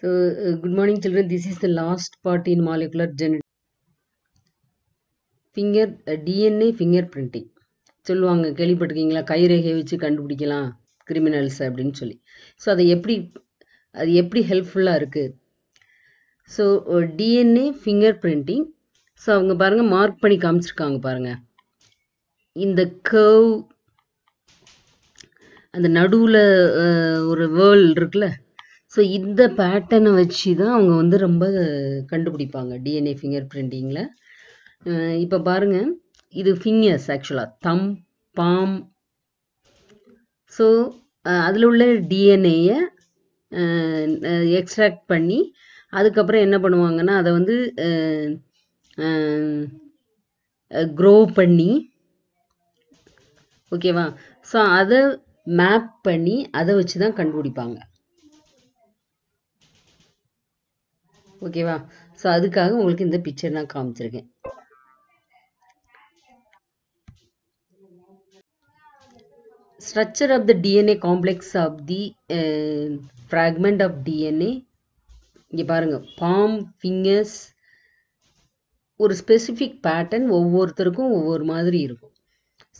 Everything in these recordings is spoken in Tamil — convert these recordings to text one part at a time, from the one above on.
So, uh, good morning children. This is the last part in molecular genetics. Finger DNA fingerprinting சொல்லுவாங்க கேள்விப்பட்டிருக்கீங்களா கைரேகையை வச்சு கண்டுபிடிக்கலாம் கிரிமினல்ஸ் அப்படின்னு சொல்லி ஸோ அதை எப்படி அது எப்படி ஹெல்ப்ஃபுல்லாக இருக்குது so DNA fingerprinting so அவங்க பாருங்கள் மார்க் பண்ணி காமிச்சிருக்காங்க பாருங்கள் இந்த கர்வ் அந்த நடுவில் uh, ஒரு வேர்ல்டு இருக்குல்ல ஸோ இந்த பேட்டனை வச்சு தான் அவங்க வந்து ரொம்ப கண்டுபிடிப்பாங்க டிஎன்ஏ ஃபிங்கர் பிரிண்டிங்கில் இப்போ பாருங்கள் இது ஃபிங்கர்ஸ் ஆக்சுவலாக தம் பாம் ஸோ அதில் உள்ள டிஎன்ஏயை எக்ஸ்ட்ராக்ட் பண்ணி அதுக்கப்புறம் என்ன பண்ணுவாங்கன்னா அதை வந்து க்ரோ பண்ணி ஓகேவா ஸோ அதை மேப் பண்ணி அதை வச்சு தான் கண்டுபிடிப்பாங்க ஓகேவா ஸோ அதுக்காக உங்களுக்கு இந்த பிக்சர் நான் காமிச்சிருக்கேன் structure of the DNA complex of the fragment of DNA DNA இங்கே பாருங்க பாம் ஃபிங்கர்ஸ் ஒரு ஸ்பெசிஃபிக் பேட்டர்ன் ஒவ்வொருத்தருக்கும் ஒவ்வொரு மாதிரி இருக்கும்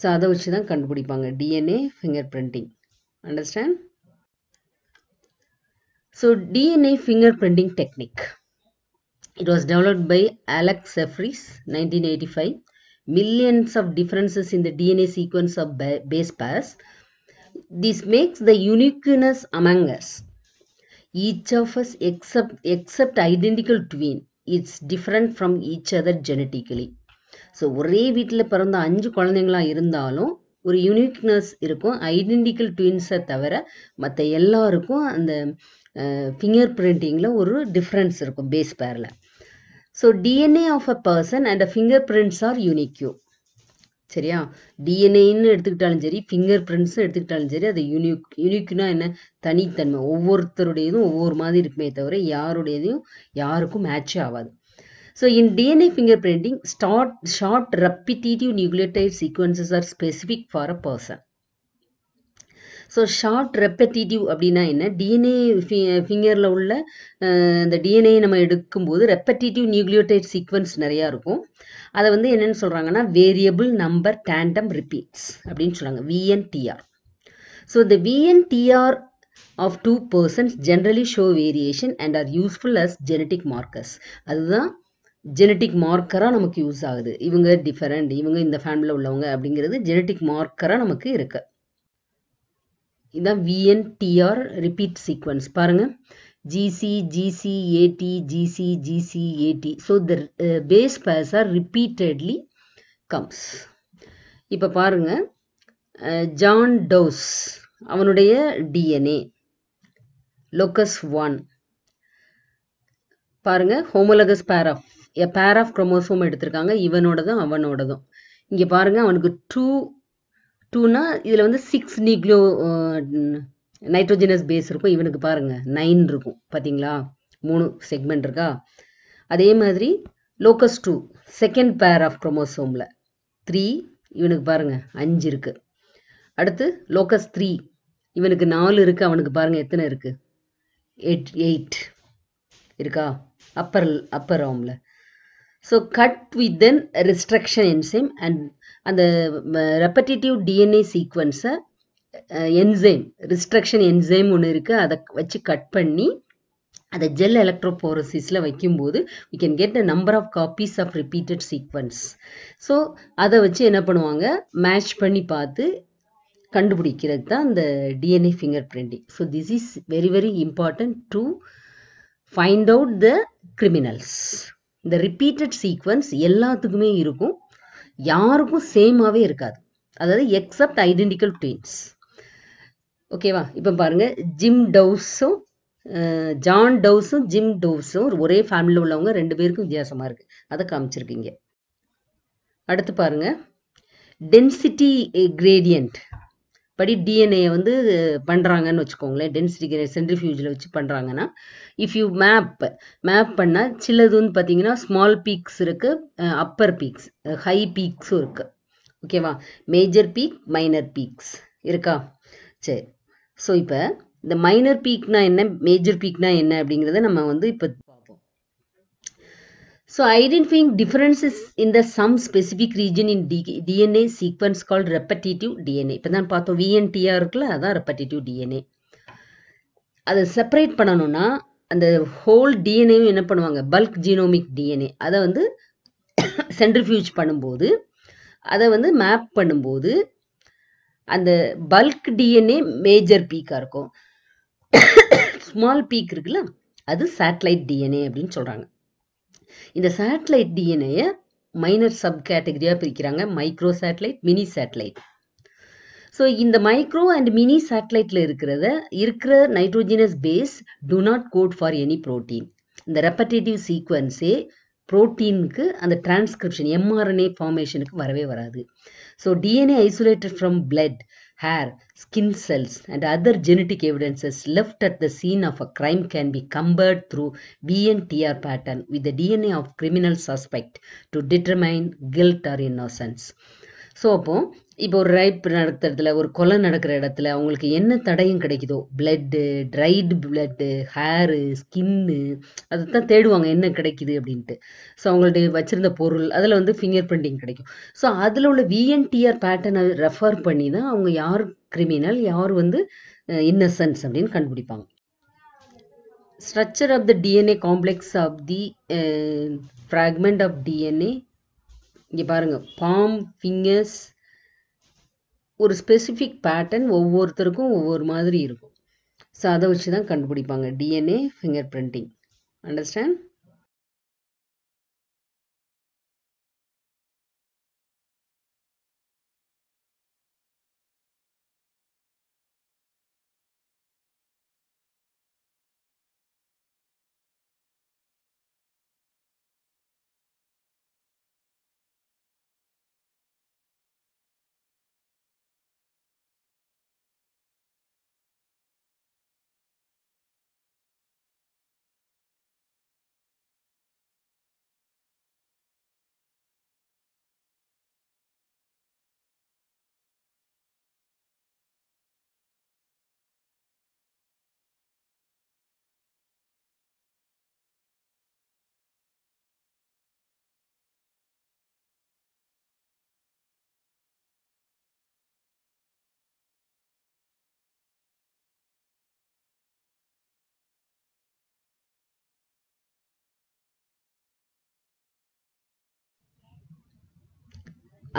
ஸோ அதை வச்சு தான் கண்டுபிடிப்பாங்க DNA fingerprinting understand so DNA fingerprinting technique It was developed by Alex Jeffries 1985. Millions of differences in the DNA sequence of base pairs. This makes the uniqueness among us. Each of us except, except identical twin. It's different from each other genetically. So ஒரே வீட்டில் பிறந்த அஞ்சு குழந்தைங்களாக இருந்தாலும் ஒரு யூனிக்னஸ் இருக்கும் ஐடென்டிக்கல் ட்வின்ஸை தவிர மற்ற எல்லாருக்கும் அந்த ஃபிங்கர் பிரிண்டிங்கில் ஒரு டிஃப்ரென்ஸ் இருக்கும் பேஸ் பேரில் so DNA of a person and fingerprints are unique சரியா டிஎன்ஏன்னு எடுத்துக்கிட்டாலும் சரி ஃபிங்கர் பிரிண்ட்ஸ்னு எடுத்துக்கிட்டாலும் சரி அது யூனிக் யூனிக்னா என்ன தனித்தன்மை ஒவ்வொருத்தருடையதும் ஒவ்வொரு மாதிரி இருக்குமே தவிர யாருடையதையும் யாருக்கும் மேட்சே ஆகாது so So in DNA fingerprinting, start, short repetitive nucleotide sequences are specific for a person so short repetitive அப்படின்னா என்ன டிஎன்ஏ ஃபிங்கரில் உள்ள இந்த டிஎன்ஏ நம்ம எடுக்கும்போது ரெப்பட்டிட்டிவ் நியூக்ளியோடைட் சீக்வன்ஸ் நிறையா இருக்கும் அதை வந்து என்னென்னு சொல்கிறாங்கன்னா வேரியபிள் நம்பர் டேண்டம் ரிப்பீட்ஸ் அப்படின்னு சொல்கிறாங்க விஎன்டிஆர் ஸோ இந்த VNTR of two persons generally show variation and are useful as genetic markers அதுதான் ஜெனட்டிக் மார்க்கராக நமக்கு யூஸ் ஆகுது இவங்க டிஃபரெண்ட் இவங்க இந்த ஃபேமிலியில் உள்ளவங்க அப்படிங்கிறது ஜெனட்டிக் மார்க்கராக நமக்கு இருக்குது இதான் விஎன்டிஆர் ரிப்பீட் சீக்வன்ஸ் பாருங்கள் GC GC AT GC GC AT so the base pairs are repeatedly comes இப்போ பாருங்கள் ஜான் டவுஸ் அவனுடைய டிஎன்ஏ லோக்கஸ் ஒன் பாருங்க homologous pair of a pair of chromosome எடுத்திருக்காங்க இவனோடதும் அவனோடதும் இங்கே பாருங்கள் அவனுக்கு டூ டூனா இதில் வந்து சிக்ஸ் நியூக்ளியோ நைட்ரோஜனஸ் பேஸ் இருக்கும் இவனுக்கு பாருங்கள் நைன் இருக்கும் பார்த்தீங்களா மூணு செக்மெண்ட் இருக்கா அதே மாதிரி locus two second pair of குரோமோசோமில் த்ரீ இவனுக்கு பாருங்கள் அஞ்சு இருக்குது அடுத்து லோக்கஸ் த்ரீ இவனுக்கு நாலு இருக்குது அவனுக்கு பாருங்கள் எத்தனை இருக்குது எயிட் எயிட் இருக்கா அப்பர் அப்பர் ஆம்ல so cut with then restriction enzyme and அந்த ரெப்பட்டேட்டிவ் டிஎன்ஏ சீக்வன்ஸை என்சைம் ரிஸ்ட்ரக்ஷன் என்சைம் ஒன்று இருக்குது அதை வச்சு கட் பண்ணி அதை ஜெல் எலக்ட்ரோபோரோசிஸில் வைக்கும்போது we can get a number of copies of repeated sequence so அதை வச்சு என்ன பண்ணுவாங்க மேட்ச் பண்ணி பார்த்து கண்டுபிடிக்கிறது தான் இந்த DNA fingerprinting so this is very very important to find out the criminals இந்த ரிப்பீட்டட் சீக்வன்ஸ் எல்லாத்துக்குமே இருக்கும் யாருக்கும் சேமாகவே இருக்காது அதாவது எக்ஸப்ட் ஐடென்டிக்கல் ட்வீன்ஸ் ஓகேவா இப்போ பாருங்கள் ஜிம் டவுஸும் ஜான் டவுஸும் ஜிம் டவுஸும் ஒரே ஃபேமிலியில் உள்ளவங்க ரெண்டு பேருக்கும் வித்தியாசமாக இருக்குது அதை காமிச்சிருக்கீங்க அடுத்து பாருங்கள் டென்சிட்டி கிரேடியன்ட் படி டிஎன்ஏ வந்து பண்ணுறாங்கன்னு வச்சுக்கோங்களேன் டென்சிட்டி ஃபியூஜில் வச்சு பண்ணுறாங்கன்னா இஃப் யூ மேப் மேப் பண்ணால் சிலது வந்து பார்த்தீங்கன்னா ஸ்மால் பீக்ஸ் இருக்குது அப்பர் பீக்ஸ் ஹை பீக்ஸும் இருக்குது ஓகேவா மேஜர் பீக் மைனர் பீக்ஸ் இருக்கா சரி ஸோ இப்போ இந்த மைனர் பீக்னா என்ன மேஜர் பீக்னா என்ன அப்படிங்கிறத நம்ம வந்து இப்போ So identifying differences in the some specific region in DNA sequence called repetitive DNA. இப்போ தான் பார்த்தோம் விஎன்டிஆர் அதான் ரெப்படிட்டிவ் டிஎன்ஏ அதை செப்பரேட் பண்ணணும்னா அந்த ஹோல் டிஎன்ஏவும் என்ன பண்ணுவாங்க பல்க் genomic டிஎன்ஏ அதை வந்து சென்ட்ரிஃபியூஜ் பண்ணும்போது அதை வந்து மேப் பண்ணும்போது அந்த பல்க் டிஎன்ஏ மேஜர் பீக்காக இருக்கும் ஸ்மால் பீக் இருக்குல்ல அது satellite டிஎன்ஏ அப்படின்னு சொல்கிறாங்க இந்த சேட்டலைட் டிஎன்ஏ மைனர் சப் கேட்டகரியா பிரிக்கிறாங்க micro satellite mini satellite so இந்த மைக்ரோ அண்ட் மினி சேட்டலைட்டில் இருக்கிறத இருக்கிற nitrogenous base do not code for any protein இந்த ரெப்படேட்டிவ் சீக்வன்ஸே ப்ரோட்டீனுக்கு அந்த டிரான்ஸ்கிரிப்ஷன் எம்ஆர்என்ஏ ஃபார்மேஷனுக்கு வரவே வராது so DNA isolated from blood hair, skin cells, and other genetic evidences left at the scene of a crime can be compared through VNTR pattern with the DNA of criminal suspect to determine guilt or innocence. So, அப்போது இப்போ ஒரு ரைப் நடத்துறதுல ஒரு கொலை நடக்கிற இடத்துல அவங்களுக்கு என்ன தடையும் கிடைக்குதோ blood dried blood hair skin அதை தான் தேடுவாங்க என்ன கிடைக்குது அப்படின்ட்டு ஸோ அவங்கள்ட்ட வச்சுருந்த பொருள் அதில் வந்து ஃபிங்கர் பிரிண்டிங் கிடைக்கும் ஸோ அதில் உள்ள விஎன்டிஆர் பேட்டர்னை ரெஃபர் பண்ணி தான் அவங்க யார் கிரிமினல் யார் வந்து இன்னசன்ஸ் அப்படின்னு கண்டுபிடிப்பாங்க structure of the DNA complex of the fragment of DNA இங்கே பாருங்கள் பாம் ஃபிங்கர்ஸ் ஒரு ஸ்பெசிஃபிக் பேட்டர்ன் ஒவ்வொருத்தருக்கும் ஒவ்வொரு மாதிரி இருக்கும் ஸோ அதை வச்சு தான் கண்டுபிடிப்பாங்க டிஎன்ஏ ஃபிங்கர் பிரிண்டிங் அண்டர்ஸ்டாண்ட்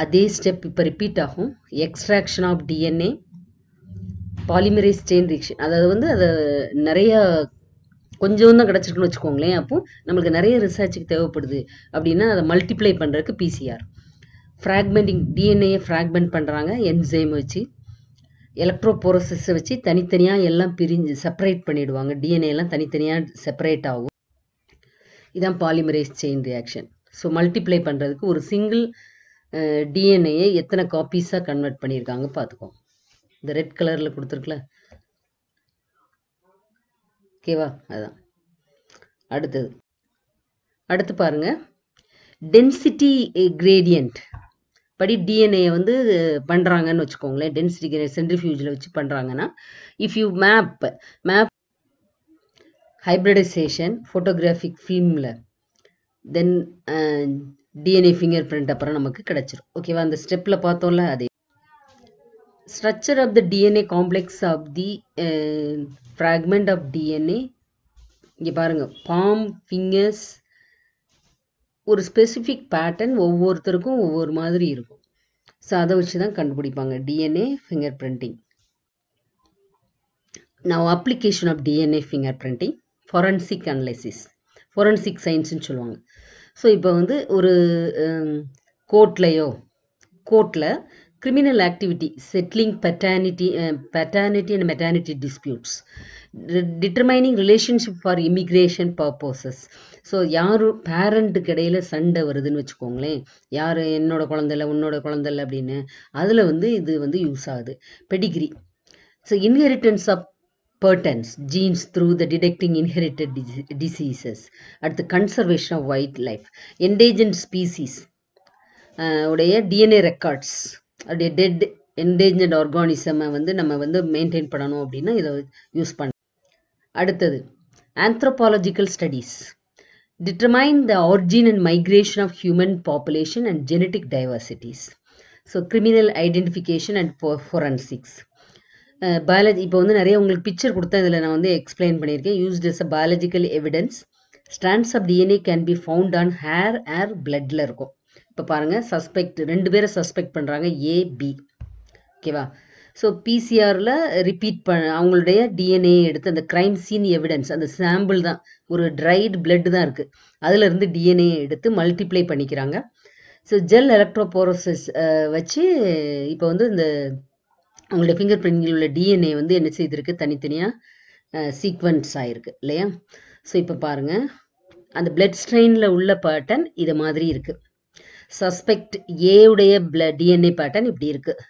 அதே ஸ்டெப் இப்போ ரிப்பீட் ஆகும் extraction of DNA polymerase chain reaction அதாவது வந்து அது நிறைய கொஞ்சம் தான் கிடச்சிருக்குன்னு வச்சுக்கோங்களேன் அப்போ நம்மளுக்கு நிறைய ரிசர்ச்சுக்கு தேவைப்படுது அப்படின்னா அதை மல்டிப்ளை பண்ணுறதுக்கு பிசிஆர் ஃப்ராக்மெண்டிங் டிஎன்ஏயை ஃப்ராக்மெண்ட் பண்ணுறாங்க என்சைம் வச்சு எலக்ட்ரோபோரோசிஸை வச்சு தனித்தனியாக எல்லாம் பிரிஞ்சு செப்பரேட் பண்ணிவிடுவாங்க டிஎன்ஏ எல்லாம் தனித்தனியாக செப்பரேட் ஆகும் இதான் polymerase chain reaction so multiply பண்ணுறதுக்கு ஒரு சிங்கிள் டிஎன்ஏயை எத்தனை காப்பீஸாக கன்வெர்ட் பண்ணியிருக்காங்க பார்த்துக்கோங்க இந்த ரெட் கலரில் கொடுத்துருக்குல ஓகேவா அதான் அடுத்தது அடுத்து பாருங்க டென்சிட்டி கிரேடியன்ட் படி டிஎன்ஏ வந்து பண்ணுறாங்கன்னு வச்சுக்கோங்களேன் டென்சிட்டி சென்ட்ரி சென்ட்ரிஃபியூஜில் வச்சு பண்ணுறாங்கன்னா if you map map hybridization photographic ஃபிலிமில் தென் டிஎன்ஏ ஃபிங்கர் பிரிண்ட் அப்புறம் நமக்கு கிடைச்சிரும் ஓகேவா அந்த ஸ்டெப்பில் பார்த்தோம்ல அதே structure of the DNA complex of the fragment of DNA இங்கே பாருங்கள் பாம் ஃபிங்கர்ஸ் ஒரு ஸ்பெசிஃபிக் பேட்டர்ன் ஒவ்வொருத்தருக்கும் ஒவ்வொரு மாதிரி இருக்கும் ஸோ அதை வச்சு தான் கண்டுபிடிப்பாங்க டிஎன்ஏ ஃபிங்கர் பிரிண்டிங் நான் application of DNA fingerprinting forensic analysis forensic சயின்ஸ்னு சொல்லுவாங்க ஸோ இப்போ வந்து ஒரு கோர்ட்லேயோ கோர்ட்டில் criminal activity settling paternity paternity and maternity disputes determining relationship for immigration purposes so யார் பேரண்ட்டுக்கு இடையில் சண்டை வருதுன்னு வச்சுக்கோங்களேன் யார் என்னோட குழந்தைல உன்னோட குழந்தைல அப்படின்னு அதில் வந்து இது வந்து யூஸ் ஆகுது pedigree so inheritance of pertains genes through the detecting inherited diseases at the conservation of wildlife endangered species uh, dna records uh, dead endangered organism வந்து நம்ம வந்து மெயின்டெய்ன் பண்ணனும் use இத யூஸ் அடுத்தது anthropological studies determine the origin and migration of human population and genetic diversities so criminal identification and forensics biology இப்போ வந்து நிறைய உங்களுக்கு பிக்சர் கொடுத்தா இதில் நான் வந்து எக்ஸ்பிளைன் பண்ணியிருக்கேன் used is a biological evidence strands of DNA can be found on hair air பிளட்டில் இருக்கும் இப்போ பாருங்கள் சஸ்பெக்ட் ரெண்டு பேரை சஸ்பெக்ட் பண்ணுறாங்க ஏபி ஓகேவா ஸோ பிசிஆரில் ரிப்பீட் பண்ண அவங்களுடைய டிஎன்ஏ எடுத்து அந்த கிரைம் சீன் எவிடன்ஸ் அந்த சாம்பிள் தான் ஒரு ட்ரைட் பிளட் தான் இருக்குது அதிலிருந்து டிஎன்ஏ எடுத்து மல்டிப்ளை பண்ணிக்கிறாங்க ஸோ ஜெல் எலக்ட்ரோபோரோசஸ் வச்சு இப்போ வந்து இந்த அவங்களோட ஃபிங்கர் பிரிண்டில் உள்ள டிஎன்ஏ வந்து என்ன செய்திருக்கு தனித்தனியாக சீக்வன்ஸ் ஆகிருக்கு இல்லையா ஸோ இப்போ பாருங்கள் அந்த பிளட் ஸ்ட்ரெயினில் உள்ள பேட்டர்ன் இது மாதிரி இருக்குது சஸ்பெக்ட் ஏவுடைய பிளட் டிஎன்ஏ பேட்டர்ன் இப்படி இருக்குது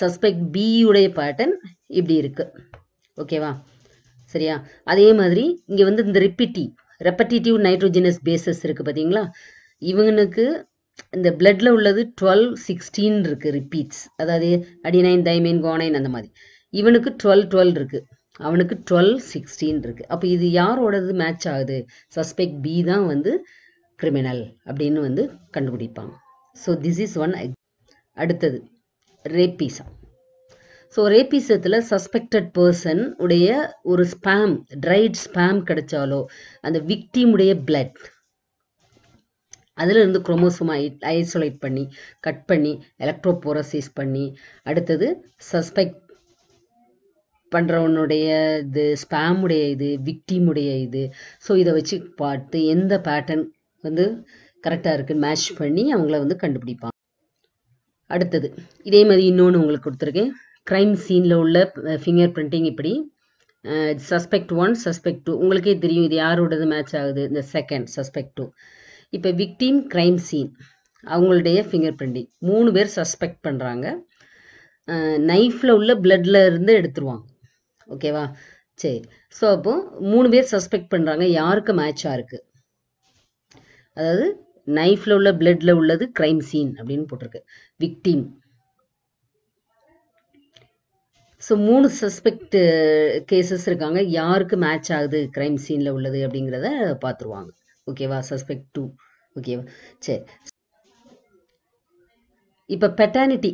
சஸ்பெக்ட் பியுடைய பேட்டர்ன் இப்படி இருக்குது ஓகேவா சரியா அதே மாதிரி இங்கே வந்து இந்த ரிப்பிட்டி ரெப்படிட்டிவ் நைட்ரோஜினஸ் பேசஸ் இருக்குது பார்த்தீங்களா இவங்களுக்கு இந்த பிளட்ல உள்ளது டுவெல் சிக்ஸ்டீன் இருக்கு ரிப்பீட்ஸ் அதாவது அடினைன் தைமைன் கோனைன் அந்த மாதிரி இவனுக்கு டுவெல் டுவெல் இருக்கு அவனுக்கு டுவெல் சிக்ஸ்டீன் இருக்கு அப்போ இது யாரோடது மேட்ச் ஆகுது சஸ்பெக்ட் பி தான் வந்து கிரிமினல் அப்படின்னு வந்து கண்டுபிடிப்பாங்க ஸோ திஸ் இஸ் ஒன் அடுத்தது ரேப்பீசம் ஸோ ரேபீசத்தில் சஸ்பெக்டட் பர்சன் உடைய ஒரு ஸ்பேம் ட்ரைட் ஸ்பேம் கிடைச்சாலோ அந்த விக்டிமுடைய பிளட் அதிலிருந்து ஐ ஐசோலேட் பண்ணி கட் பண்ணி எலக்ட்ரோபோரசைஸ் பண்ணி அடுத்தது சஸ்பெக்ட் பண்ணுறவனுடைய இது ஸ்பேமுடைய இது விக்டிமுடைய இது ஸோ இதை வச்சு பார்த்து எந்த பேட்டர்ன் வந்து கரெக்டாக இருக்குதுன்னு மேட்ச் பண்ணி அவங்கள வந்து கண்டுபிடிப்பான் அடுத்தது இதே மாதிரி இன்னொன்று உங்களுக்கு கொடுத்துருக்கேன் க்ரைம் சீனில் உள்ள ஃபிங்கர் பிரிண்டிங் இப்படி சஸ்பெக்ட் ஒன் சஸ்பெக்ட் டூ உங்களுக்கே தெரியும் இது யாரோடது மேட்ச் ஆகுது இந்த செகண்ட் சஸ்பெக்ட் டூ இப்போ விக்டீம் கிரைம் சீன் அவங்களுடைய ஃபிங்கர் பிரிண்டிங் மூணு பேர் சஸ்பெக்ட் பண்ணுறாங்க நைஃப்பில் உள்ள பிளட்ல இருந்து எடுத்துருவாங்க ஓகேவா சரி ஸோ அப்போ மூணு பேர் சஸ்பெக்ட் பண்ணுறாங்க யாருக்கு மேட்சா இருக்கு அதாவது நைஃப்பில் உள்ள பிளட்ல உள்ளது கிரைம் சீன் அப்படின்னு போட்டிருக்கு விக்டீம் ஸோ மூணு சஸ்பெக்ட் கேசஸ் uh, இருக்காங்க யாருக்கு மேட்ச் ஆகுது கிரைம் சீனில் உள்ளது அப்படிங்கிறத பார்த்துருவாங்க ஓகேவா சஸ்பெக்ட் டூ ஓகேவா சரி இப்போ பெட்டானிட்டி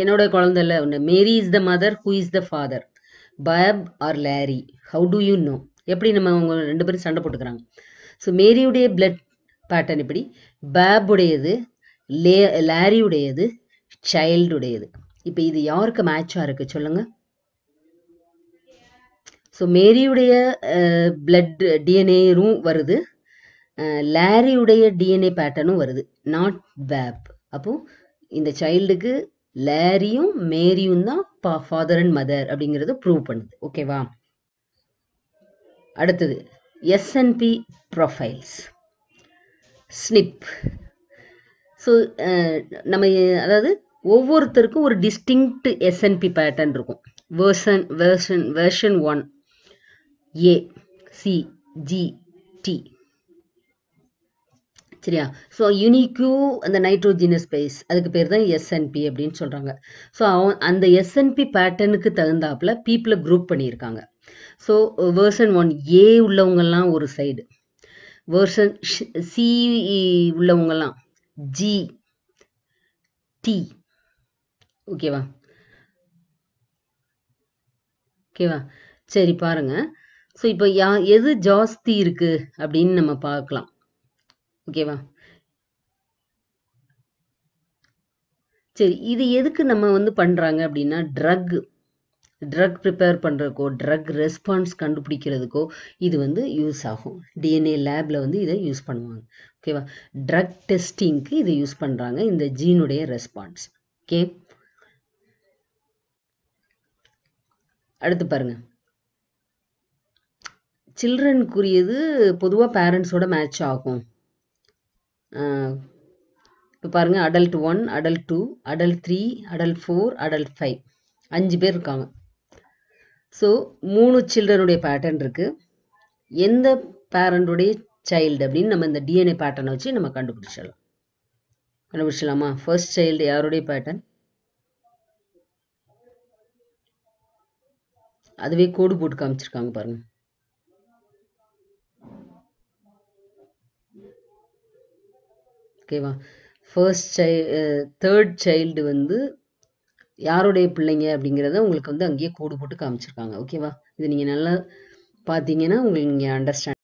என்னோட குழந்தைல இல்லை ஒன்று Mary is the mother who is the father பயப் or Larry how do you know எப்படி நம்ம அவங்க ரெண்டு பேரும் சண்டை போட்டுக்கிறாங்க ஸோ மேரியுடைய பிளட் பேட்டர்ன் இப்படி பேபுடையது லே லேரியுடையது சைல்டுடையது இப்போ இது யாருக்கு மேட்சாக இருக்குது சொல்லுங்கள் ஸோ மேரியுடைய பிளட் டிஎன்ஏரும் வருது லேரியுடைய டிஎன்ஏ பேட்டர்னும் வருது நாட் வேப் அப்போது இந்த சைல்டுக்கு லேரியும் மேரியும் தான் பா ஃபாதர் அண்ட் மதர் அப்படிங்கிறது ப்ரூவ் பண்ணுது ஓகேவா அடுத்தது எஸ்என்பி ப்ரொஃபைல்ஸ் ஸ்னிப் ஸோ நம்ம அதாவது ஒவ்வொருத்தருக்கும் ஒரு டிஸ்டிங்க்ட் எஸ்என்பி பேட்டர்ன் இருக்கும் version version version one A C G T சரியா சோ யூனிக்யூ அந்த நைட்ரோஜினஸ் ஸ்பேஸ் அதுக்கு பேர் தான் பி அப்படின்னு சொல்றாங்க சோ அவன் அந்த எஸ்என்பி பேட்டர்னுக்கு தகுந்தாப்புல பீப்புளை குரூப் பண்ணியிருக்காங்க சோ வேர்ஷன் ஒன் ஏ உள்ளவங்கெல்லாம் ஒரு சைடு வேர்ஷன் சி உள்ளவங்கெல்லாம் ஜி டி ஓகேவா ஓகேவா சரி பாருங்க ஸோ இப்போ யா எது ஜாஸ்தி இருக்கு அப்படின்னு நம்ம பார்க்கலாம் ஓகேவா சரி இது எதுக்கு நம்ம வந்து பண்ணுறாங்க அப்படின்னா ட்ரக் ட்ரக் ப்ரிப்பேர் பண்ணுறதுக்கோ ட்ரக் ரெஸ்பான்ஸ் கண்டுபிடிக்கிறதுக்கோ இது வந்து யூஸ் ஆகும் டிஎன்ஏ லேபில் வந்து இதை யூஸ் பண்ணுவாங்க ஓகேவா ட்ரக் டெஸ்டிங்க்கு இதை யூஸ் பண்ணுறாங்க இந்த ஜீனுடைய ரெஸ்பான்ஸ் ஓகே அடுத்து பாருங்கள் சில்ட்ரனுக்குரியது பொதுவாக பேரண்ட்ஸோட மேட்ச் ஆகும் இப்போ பாருங்கள் adult one adult two adult three adult four adult five அஞ்சு பேர் இருக்காங்க ஸோ மூணு சில்ட்ரனுடைய பேட்டர்ன் இருக்குது எந்த பேரண்டுடைய சைல்டு அப்படின்னு நம்ம இந்த டிஎன்ஏ பேட்டர்னை வச்சு நம்ம கண்டுபிடிச்சிடலாம் கண்டுபிடிச்சிடலாமா ஃபர்ஸ்ட் சைல்டு யாருடைய பேட்டர்ன் அதுவே கோடு போட்டு காமிச்சிருக்காங்க பாருங்கள் ஓகேவா ஃபர்ஸ்ட் சை தேர்ட் சைல்டு வந்து யாருடைய பிள்ளைங்க அப்படிங்கிறத உங்களுக்கு வந்து அங்கேயே கூடு போட்டு காமிச்சிருக்காங்க ஓகேவா இது நீங்கள் நல்லா பார்த்தீங்கன்னா உங்களுக்கு நீங்கள் அண்டர்ஸ்டாண்ட்